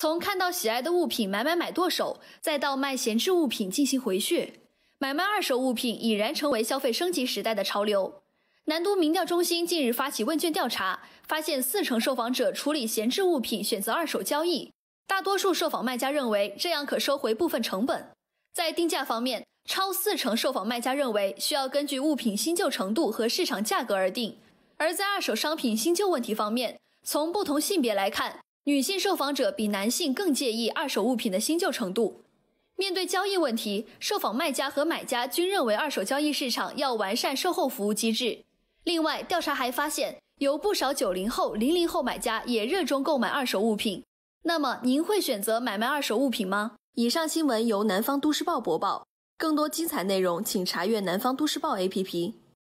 从看到喜爱的物品买买买剁手，再到卖闲置物品进行回血，买卖二手物品已然成为消费升级时代的潮流。南都民调中心近日发起问卷调查，发现四成受访者处理闲置物品选择二手交易，大多数受访卖家认为这样可收回部分成本。在定价方面，超四成受访卖家认为需要根据物品新旧程度和市场价格而定。而在二手商品新旧问题方面，从不同性别来看。女性受访者比男性更介意二手物品的新旧程度。面对交易问题，受访卖家和买家均认为二手交易市场要完善售后服务机制。另外，调查还发现，有不少九零后、零零后买家也热衷购买二手物品。那么，您会选择买卖二手物品吗？以上新闻由南方都市报播报。更多精彩内容，请查阅南方都市报 APP。